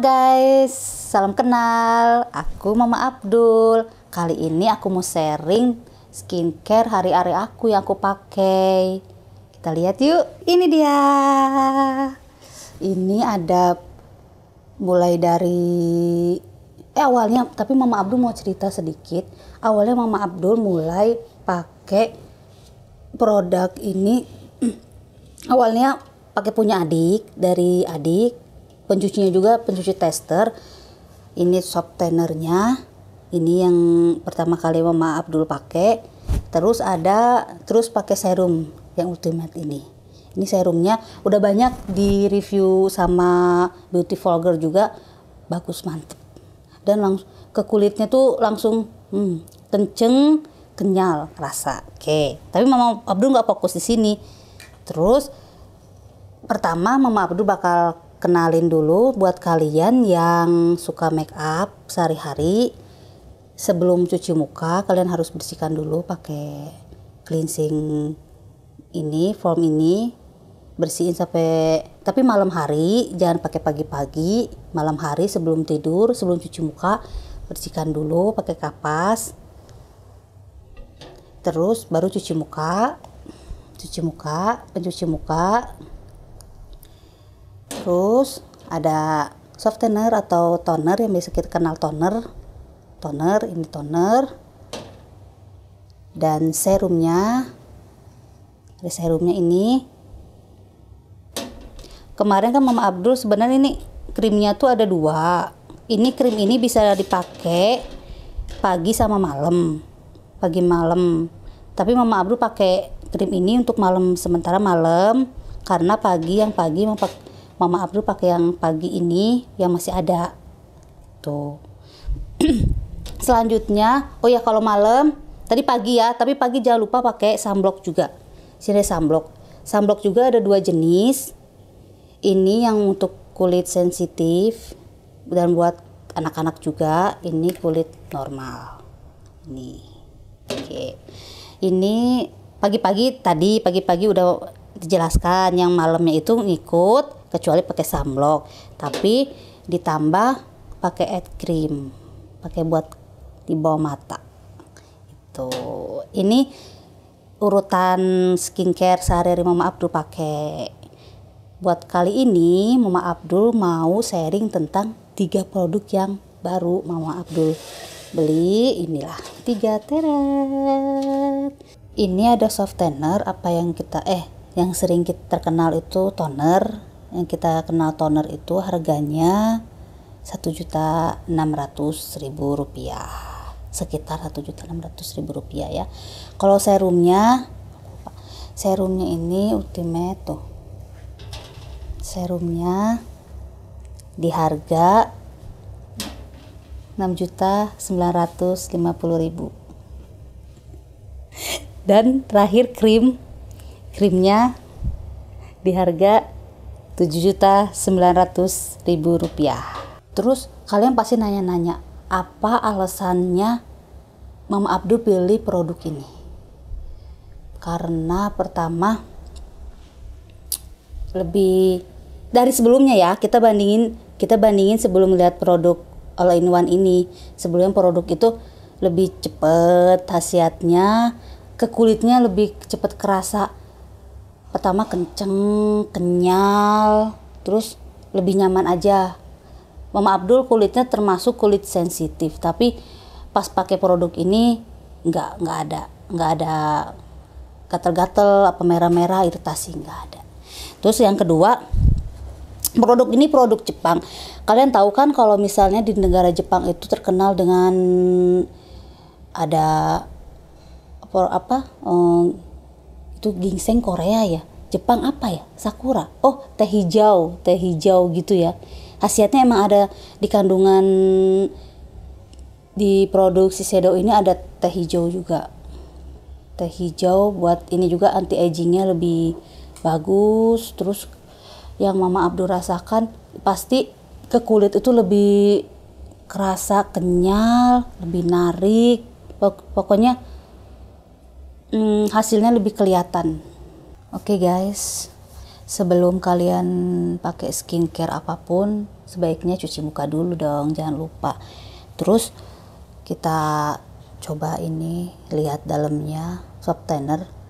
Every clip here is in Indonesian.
guys, salam kenal. Aku Mama Abdul. Kali ini aku mau sharing skincare hari-hari aku yang aku pakai. Kita lihat yuk. Ini dia. Ini ada mulai dari eh awalnya tapi Mama Abdul mau cerita sedikit. Awalnya Mama Abdul mulai pakai produk ini awalnya pakai punya adik dari adik pencucinya juga pencuci tester ini softenernya ini yang pertama kali mama Abdul pakai terus ada terus pakai serum yang ultimate ini ini serumnya udah banyak di review sama beauty vlogger juga bagus mantep dan langsung ke kulitnya tuh langsung hmm, kenceng kenyal rasa oke okay. tapi mama Abdul nggak fokus di sini terus pertama mama Abdul bakal kenalin dulu buat kalian yang suka make up sehari-hari sebelum cuci muka kalian harus bersihkan dulu pakai cleansing ini form ini bersihin sampai tapi malam hari jangan pakai pagi-pagi malam hari sebelum tidur sebelum cuci muka bersihkan dulu pakai kapas terus baru cuci muka cuci muka pencuci muka terus ada softener atau toner yang biasa kita kenal toner toner ini toner dan serumnya ada serumnya ini kemarin kan Mama Abdul sebenarnya ini krimnya tuh ada dua ini krim ini bisa dipakai pagi sama malam pagi malam tapi Mama Abdul pakai krim ini untuk malam sementara malam karena pagi yang pagi mau Mama Abdul pakai yang pagi ini yang masih ada tuh selanjutnya oh ya kalau malam tadi pagi ya tapi pagi jangan lupa pakai sunblock juga sini sunblock sunblock juga ada dua jenis ini yang untuk kulit sensitif dan buat anak-anak juga ini kulit normal Nih, oke okay. ini pagi-pagi tadi pagi-pagi udah dijelaskan yang malamnya itu ngikut kecuali pakai sunblock tapi ditambah pakai head cream pakai buat di bawah mata itu ini urutan skincare sehari-hari Mama Abdul pakai buat kali ini Mama Abdul mau sharing tentang tiga produk yang baru Mama Abdul beli inilah tiga teret ini ada softener apa yang kita eh yang sering kita terkenal itu toner yang kita kenal toner itu harganya satu juta enam ratus ribu rupiah sekitar satu juta enam ratus ribu rupiah ya kalau serumnya serumnya ini ultimate tuh serumnya di harga 6.950.000. Dan terakhir krim. Krimnya di harga 7.900.000 rupiah. Terus kalian pasti nanya-nanya, apa alasannya Mama Abdul pilih produk ini? Karena pertama lebih dari sebelumnya ya, kita bandingin kita bandingin sebelum lihat produk all in one ini. Sebelumnya produk itu lebih cepet khasiatnya, ke kulitnya lebih cepet kerasa pertama kenceng kenyal terus lebih nyaman aja Mama Abdul kulitnya termasuk kulit sensitif tapi pas pakai produk ini nggak nggak ada nggak ada gatel-gatel apa merah-merah iritasi nggak ada terus yang kedua produk ini produk Jepang kalian tahu kan kalau misalnya di negara Jepang itu terkenal dengan ada apa, apa eh, tuh ginseng Korea ya Jepang apa ya sakura oh teh hijau teh hijau gitu ya khasiatnya emang ada di kandungan di produksi sedo ini ada teh hijau juga teh hijau buat ini juga anti agingnya lebih bagus terus yang mama Abdul rasakan pasti ke kulit itu lebih kerasa kenyal lebih narik pokoknya hmm, hasilnya lebih kelihatan. Oke okay guys, sebelum kalian pakai skincare apapun, sebaiknya cuci muka dulu dong, jangan lupa. Terus kita coba ini lihat dalamnya Subtainer.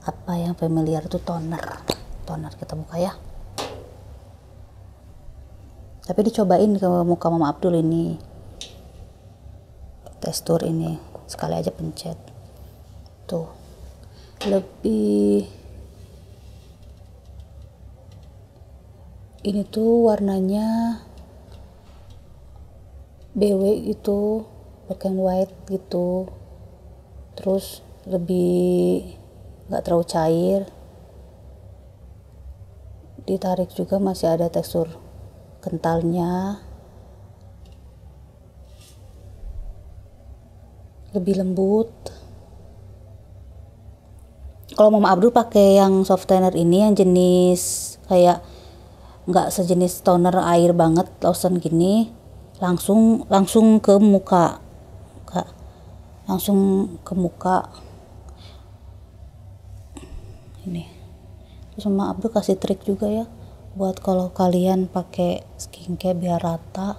apa yang familiar itu toner. Toner kita buka ya. Tapi dicobain ke muka Mama Abdul ini. Tekstur ini sekali aja pencet. Tuh lebih ini tuh warnanya BW gitu black and white gitu terus lebih nggak terlalu cair ditarik juga masih ada tekstur kentalnya lebih lembut kalau Mama Abdul pakai yang soft toner ini yang jenis kayak nggak sejenis toner air banget lotion gini langsung langsung ke muka Kak. langsung ke muka ini terus Mama Abdul kasih trik juga ya buat kalau kalian pakai skincare biar rata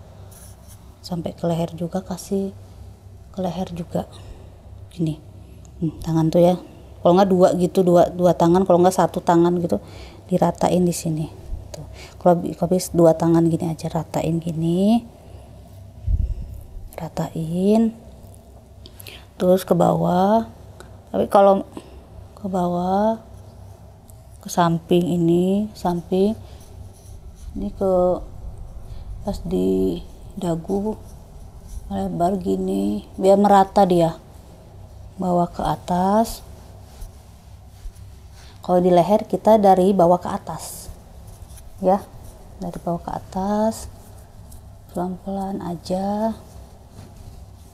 sampai ke leher juga kasih ke leher juga ini hmm, tangan tuh ya kalau nggak dua gitu dua dua tangan kalau nggak satu tangan gitu diratain di sini tuh kalau habis dua tangan gini aja ratain gini ratain terus ke bawah tapi kalau ke bawah ke samping ini samping ini ke pas di dagu lebar gini biar merata dia Bawa ke atas kalau di leher kita dari bawah ke atas ya dari bawah ke atas pelan-pelan aja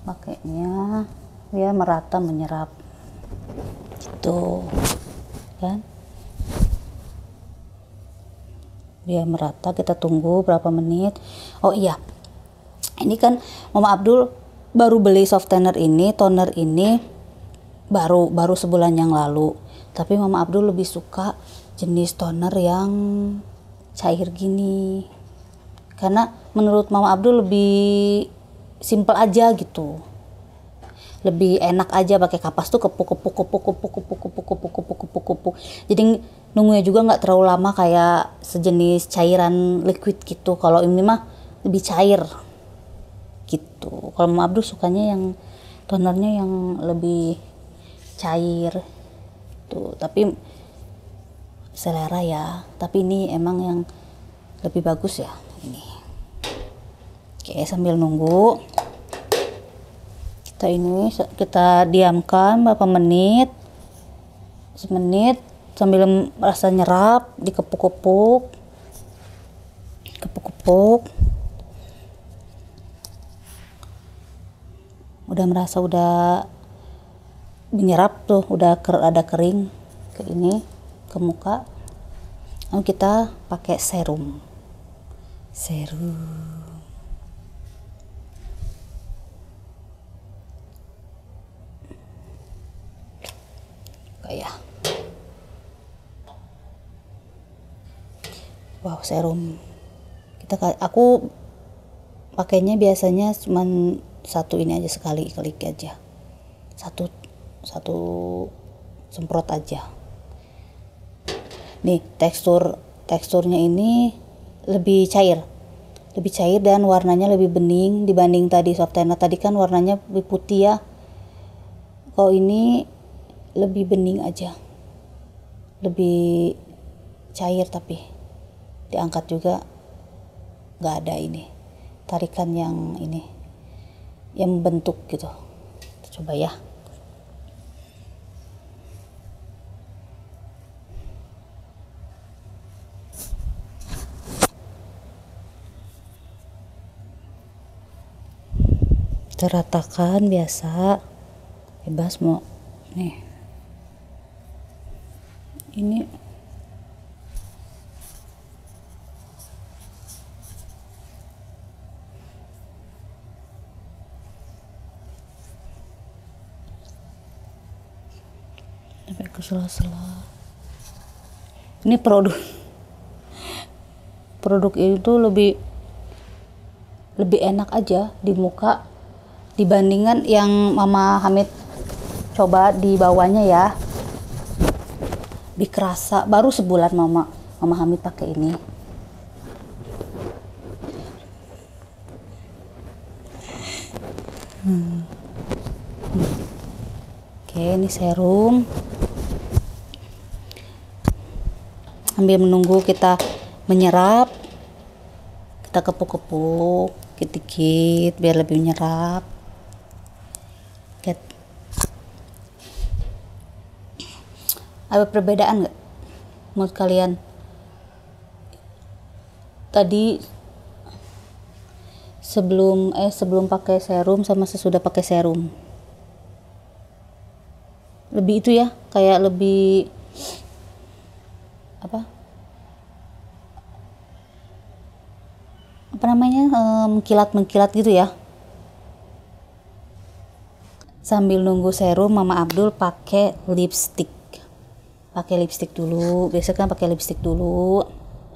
pakainya ya merata menyerap gitu kan biar merata kita tunggu berapa menit oh iya ini kan Mama Abdul baru beli softener ini toner ini baru baru sebulan yang lalu tapi Mama Abdul lebih suka jenis toner yang cair gini karena menurut Mama Abdul lebih simple aja gitu lebih enak aja pakai kapas tuh kepuk kepuk kepuk kepuk kepuk kepuk kepuk kepuk kepuk kepuk jadi nunggunya juga nggak terlalu lama kayak sejenis cairan liquid gitu kalau ini mah lebih cair gitu kalau Mama Abdul sukanya yang tonernya yang lebih cair gitu tapi selera ya tapi ini emang yang lebih bagus ya ini oke sambil nunggu kita ini kita diamkan berapa menit semenit sambil merasa nyerap dikepuk-kepuk kepuk-kepuk udah merasa udah menyerap tuh udah ker ada kering ke ini ke muka lalu kita pakai serum serum kayak, wow serum kita aku pakainya biasanya cuman satu ini aja sekali klik aja satu satu semprot aja nih tekstur teksturnya ini lebih cair lebih cair dan warnanya lebih bening dibanding tadi softener tadi kan warnanya lebih putih ya kalau ini lebih bening aja lebih cair tapi diangkat juga nggak ada ini tarikan yang ini yang membentuk gitu coba ya kita biasa bebas mau nih ini sampai ke sela-sela ini produk produk itu lebih lebih enak aja di muka dibandingkan yang Mama Hamid coba di bawahnya ya lebih kerasa baru sebulan Mama Mama Hamid pakai ini hmm. oke ini serum Ambil menunggu kita menyerap kita kepuk-kepuk dikit-dikit biar lebih menyerap ada perbedaan nggak menurut kalian tadi sebelum eh sebelum pakai serum sama sesudah pakai serum lebih itu ya kayak lebih apa apa namanya eh, mengkilat mengkilat gitu ya sambil nunggu serum mama Abdul pakai lipstick pakai lipstick dulu biasa kan pakai lipstick dulu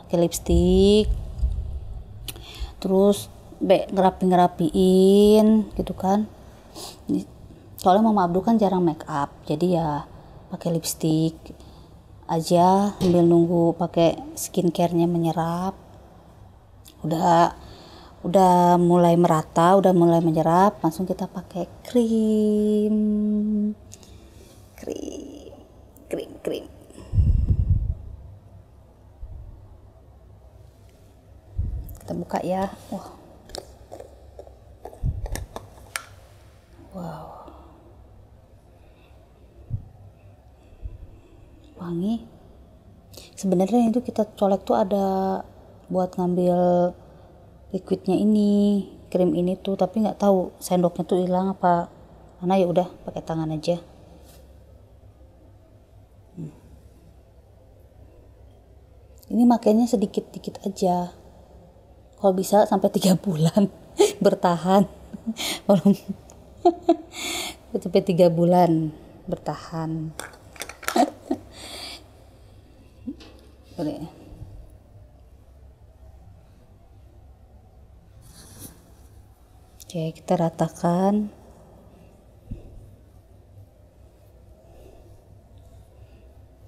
pakai lipstick terus be ngerapi ngerapiin gitu kan soalnya mama Abdul kan jarang make up jadi ya pakai lipstick aja sambil nunggu pakai skincarenya menyerap udah udah mulai merata udah mulai menyerap langsung kita pakai krim krim Krim krim, kita buka ya Wah, wow wangi sebenarnya itu kita colek tuh ada buat ngambil liquidnya ini krim ini tuh tapi nggak tahu sendoknya tuh hilang apa karena ya udah pakai tangan aja ini makainya sedikit-dikit aja kalau bisa sampai tiga bulan bertahan kalau sampai tiga bulan bertahan Oke, kita ratakan.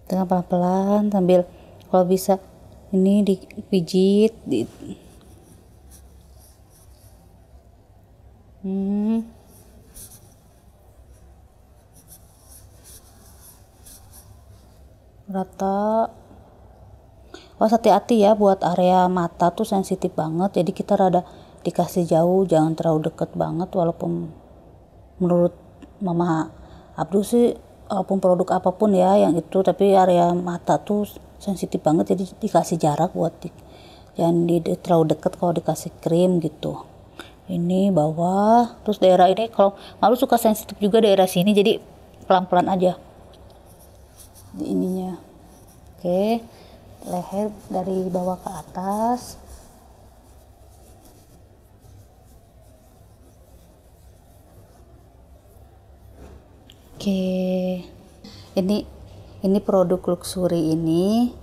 Dengan pelan-pelan sambil kalau bisa ini dipijit di, hmm. rata Wah hati-hati ya buat area mata tuh sensitif banget jadi kita rada dikasih jauh jangan terlalu deket banget walaupun menurut mama Abdul sih walaupun produk apapun ya yang itu tapi area mata tuh sensitif banget jadi dikasih jarak buat di, jangan di, di terlalu dekat kalau dikasih krim gitu ini bawah terus daerah ini kalau malu suka sensitif juga daerah sini jadi pelan-pelan aja di ininya oke okay. leher dari bawah ke atas oke okay. ini ini produk luxury ini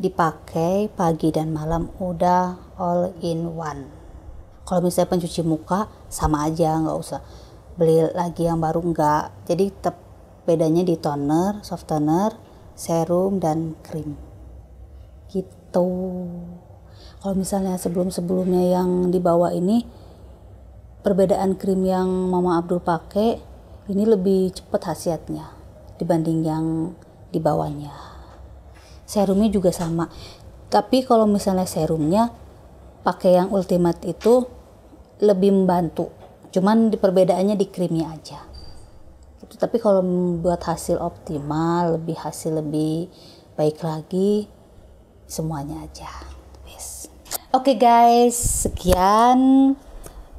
dipakai pagi dan malam udah all in one kalau misalnya pencuci muka sama aja nggak usah beli lagi yang baru nggak jadi tetap bedanya di toner soft toner serum dan krim gitu kalau misalnya sebelum-sebelumnya yang dibawa ini perbedaan krim yang Mama Abdul pakai ini lebih cepat khasiatnya dibanding yang di bawahnya. Serumnya juga sama. Tapi kalau misalnya serumnya pakai yang ultimate itu lebih membantu. Cuman di perbedaannya di krimnya aja. Gitu. Tapi kalau membuat hasil optimal, lebih hasil lebih baik lagi semuanya aja. Oke okay guys, sekian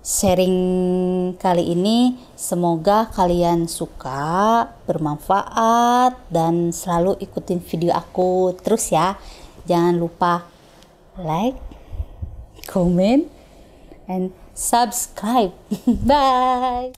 sharing kali ini semoga kalian suka, bermanfaat dan selalu ikutin video aku terus ya. Jangan lupa like, comment and subscribe. Bye.